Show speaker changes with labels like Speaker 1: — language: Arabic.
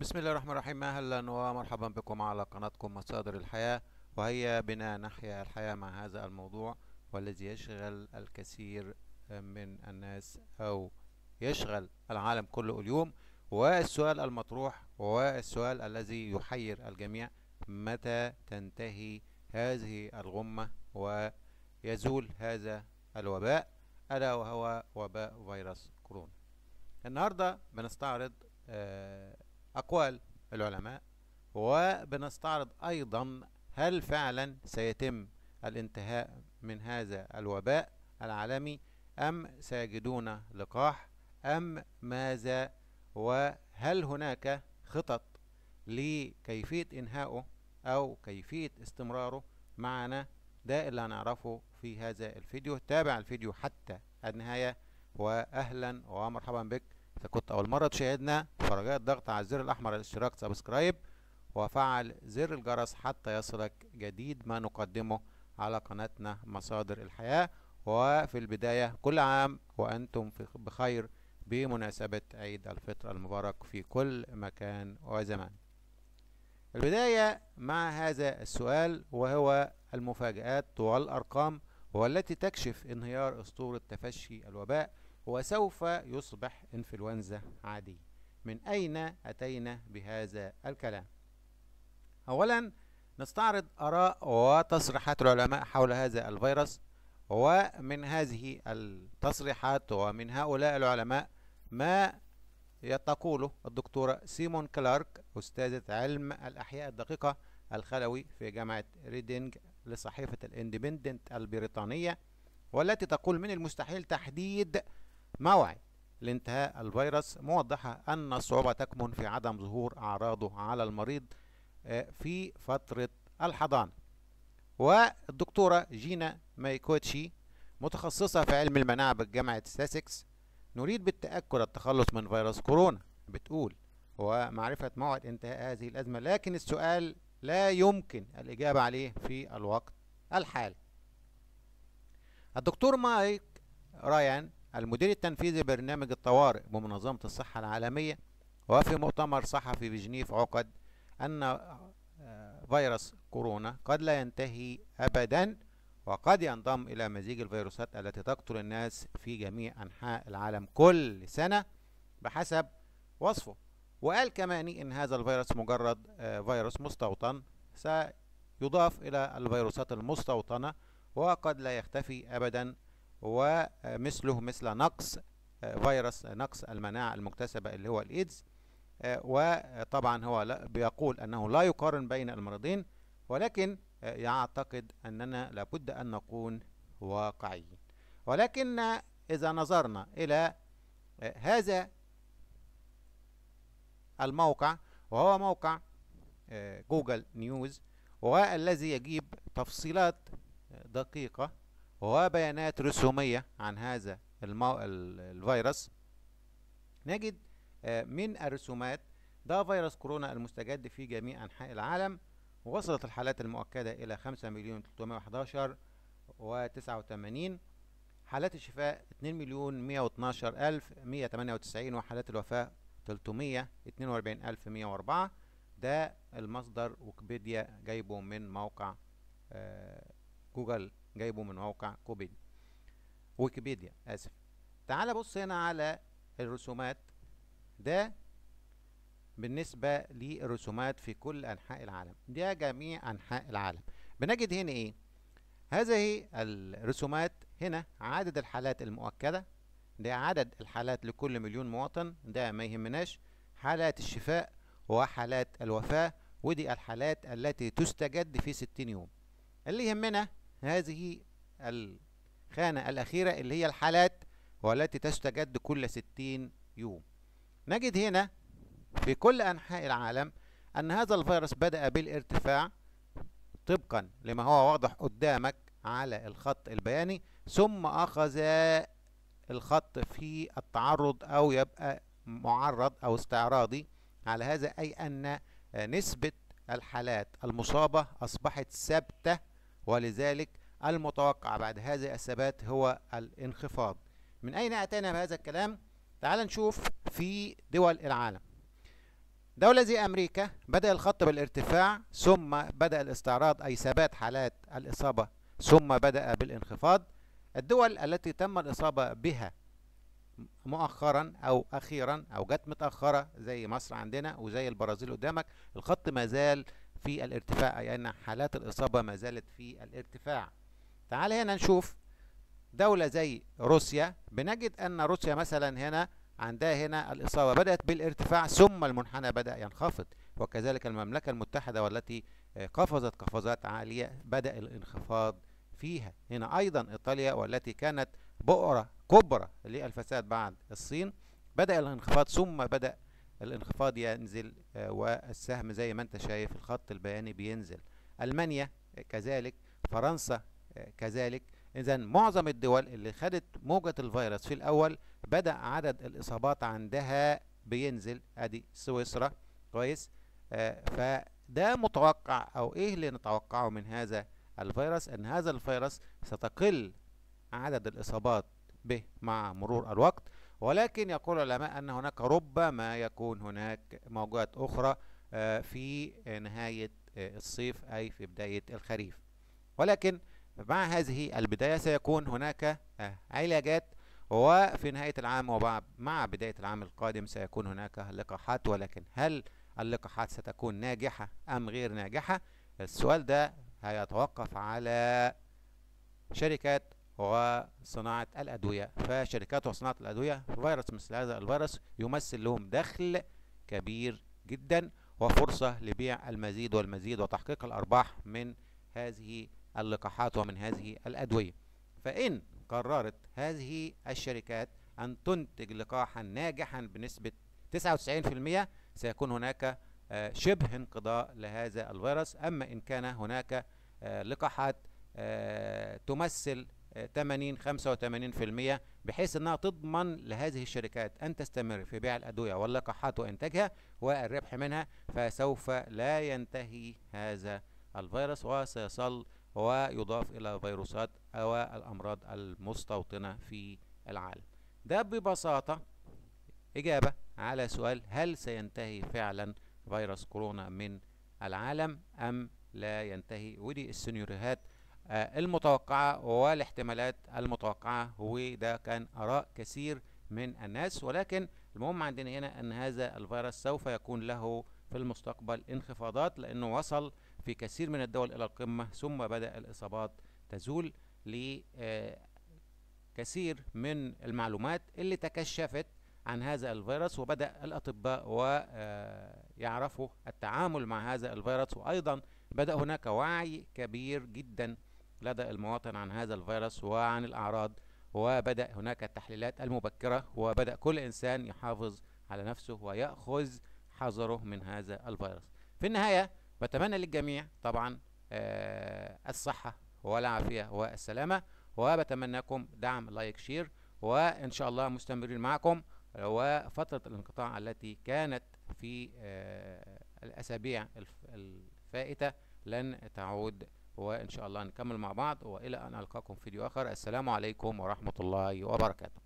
Speaker 1: بسم الله الرحمن الرحيم اهلا ومرحبا بكم على قناتكم مصادر الحياه وهيا بنا نحيا الحياه مع هذا الموضوع والذي يشغل الكثير من الناس او يشغل العالم كله اليوم والسؤال المطروح والسؤال الذي يحير الجميع متى تنتهي هذه الغمه ويزول هذا الوباء الا وهو وباء فيروس كورونا النهارده بنستعرض آه أقوال العلماء وبنستعرض أيضا هل فعلا سيتم الانتهاء من هذا الوباء العالمي أم سيجدون لقاح أم ماذا وهل هناك خطط لكيفية إنهائه أو كيفية استمراره معنا ده اللي هنعرفه في هذا الفيديو تابع الفيديو حتى النهاية وأهلا ومرحبا بك إذا كنت أول مرة تشاهدنا فرجاء الضغط على الزر الأحمر الاشتراك سبسكرايب وفعل زر الجرس حتى يصلك جديد ما نقدمه على قناتنا مصادر الحياة وفي البداية كل عام وأنتم بخير بمناسبة عيد الفطر المبارك في كل مكان وزمان البداية مع هذا السؤال وهو المفاجآت والأرقام والتي تكشف انهيار أسطورة تفشي الوباء وسوف يصبح إنفلونزا عادي من أين أتينا بهذا الكلام أولا نستعرض آراء وتصريحات العلماء حول هذا الفيروس ومن هذه التصريحات ومن هؤلاء العلماء ما تقوله الدكتورة سيمون كلارك أستاذة علم الأحياء الدقيقة الخلوي في جامعة ريدينج لصحيفة الاندبندنت البريطانية والتي تقول من المستحيل تحديد موعد لانتهاء الفيروس موضحة أن الصعوبة تكمن في عدم ظهور أعراضه على المريض آه، في فترة الحضانة والدكتورة جينا مايكوتشي متخصصة في علم المناعة بجامعة ساسكس نريد بالتأكد التخلص من فيروس كورونا بتقول ومعرفة موعد انتهاء هذه الأزمة لكن السؤال لا يمكن الإجابة عليه في الوقت الحالي الدكتور مايك رايان المدير التنفيذي برنامج الطوارئ بمنظمة الصحة العالمية وفي مؤتمر صحفي في جنيف عقد أن آه، فيروس كورونا قد لا ينتهي أبدا وقد ينضم إلى مزيج الفيروسات التي تقتل الناس في جميع أنحاء العالم كل سنة بحسب وصفه وقال كمان إن هذا الفيروس مجرد آه، فيروس مستوطن سيضاف إلى الفيروسات المستوطنة وقد لا يختفي أبدا ومثله مثل نقص آه، فيروس نقص المناعة المكتسبة اللي هو الإيدز آه، وطبعا هو بيقول أنه لا يقارن بين المرضين ولكن آه، يعتقد أننا لابد أن نكون واقعيين ولكن إذا نظرنا إلى هذا الموقع وهو موقع جوجل نيوز والذي يجيب تفصيلات دقيقة وبيانات رسومية عن هذا المو... الفيروس نجد آه، من الرسومات ده فيروس كورونا المستجد في جميع أنحاء العالم وصلت الحالات المؤكدة إلى 5 مليون 311 و 89 حالات الشفاء 2 مليون 112 ألف 198 وحالات الوفاة 342 ألف 104 ده المصدر ويكيبيديا جايبه من موقع آه، جوجل جايبه من موقع كوبيديا ويكيبيديا اسف تعال بص هنا على الرسومات ده بالنسبة للرسومات في كل أنحاء العالم ده جميع أنحاء العالم بنجد هنا إيه هذه الرسومات هنا عدد الحالات المؤكدة ده عدد الحالات لكل مليون مواطن ده ما يهمناش حالات الشفاء وحالات الوفاة ودي الحالات التي تستجد في 60 يوم اللي يهمنا هذه الخانة الأخيرة اللي هي الحالات والتي تستجد كل 60 يوم نجد هنا في كل أنحاء العالم أن هذا الفيروس بدأ بالارتفاع طبقا لما هو واضح قدامك على الخط البياني ثم أخذ الخط في التعرض أو يبقى معرض أو استعراضي على هذا أي أن نسبة الحالات المصابة أصبحت ثابتة ولذلك المتوقع بعد هذا الثبات هو الانخفاض من أين أتينا بهذا الكلام؟ تعال نشوف في دول العالم دولة زي أمريكا بدأ الخط بالارتفاع ثم بدأ الاستعراض أي ثبات حالات الإصابة ثم بدأ بالانخفاض الدول التي تم الإصابة بها مؤخرا أو أخيرا أو جت متأخرة زي مصر عندنا وزي البرازيل قدامك الخط ما زال في الارتفاع أي يعني أن حالات الإصابة ما زالت في الارتفاع تعال هنا نشوف دولة زي روسيا بنجد أن روسيا مثلا هنا عندها هنا الإصابة بدأت بالارتفاع ثم المنحنى بدأ ينخفض وكذلك المملكة المتحدة والتي قفزت قفزات عالية بدأ الانخفاض فيها هنا أيضا إيطاليا والتي كانت بؤرة كبرى للفساد بعد الصين بدأ الانخفاض ثم بدأ الانخفاض ينزل آه، والسهم زي ما انت شايف الخط البياني بينزل المانيا آه، كذلك فرنسا آه، كذلك اذا معظم الدول اللي خدت موجه الفيروس في الاول بدا عدد الاصابات عندها بينزل ادي سويسرا كويس فده متوقع او ايه اللي نتوقعه من هذا الفيروس ان هذا الفيروس ستقل عدد الاصابات به مع مرور الوقت ولكن يقول العلماء أن هناك ربما يكون هناك موجات أخرى آه، في نهاية آه، الصيف أي في بداية الخريف ولكن مع هذه البداية سيكون هناك آه، علاجات وفي نهاية العام ومع بداية العام القادم سيكون هناك لقاحات ولكن هل اللقاحات ستكون ناجحة أم غير ناجحة السؤال ده هيتوقف على شركات وصناعة الأدوية فشركات وصناعة الأدوية فيروس مثل هذا الفيروس يمثل لهم دخل كبير جدا وفرصة لبيع المزيد والمزيد وتحقيق الأرباح من هذه اللقاحات ومن هذه الأدوية فإن قررت هذه الشركات أن تنتج لقاحا ناجحا بنسبة 99% سيكون هناك آه، شبه انقضاء لهذا الفيروس أما إن كان هناك آه، لقاحات آه، تمثل 80 85% بحيث انها تضمن لهذه الشركات ان تستمر في بيع الادويه واللقاحات وانتاجها والربح منها فسوف لا ينتهي هذا الفيروس وسيظل ويضاف الى فيروسات او الامراض المستوطنه في العالم. ده ببساطه اجابه على سؤال هل سينتهي فعلا فيروس كورونا من العالم ام لا ينتهي ودي السيناريوهات آه، المتوقعة والاحتمالات المتوقعة وده كان آراء كثير من الناس ولكن المهم عندنا هنا أن هذا الفيروس سوف يكون له في المستقبل انخفاضات لأنه وصل في كثير من الدول إلى القمة ثم بدأ الإصابات تزول لكثير آه، من المعلومات اللي تكشفت عن هذا الفيروس وبدأ الأطباء ويعرفوا آه، التعامل مع هذا الفيروس وأيضا بدأ هناك وعي كبير جدا لدى المواطن عن هذا الفيروس وعن الأعراض وبدأ هناك التحليلات المبكرة وبدأ كل إنسان يحافظ على نفسه ويأخذ حذره من هذا الفيروس في النهاية بتمنى للجميع طبعا آه، الصحة والعافية والسلامة وبتمناكم دعم لايك شير وإن شاء الله مستمرين معكم وفترة الانقطاع التي كانت في آه، الأسابيع الفائتة لن تعود وإن شاء الله نكمل مع بعض وإلى أن ألقاكم فيديو آخر السلام عليكم ورحمة الله وبركاته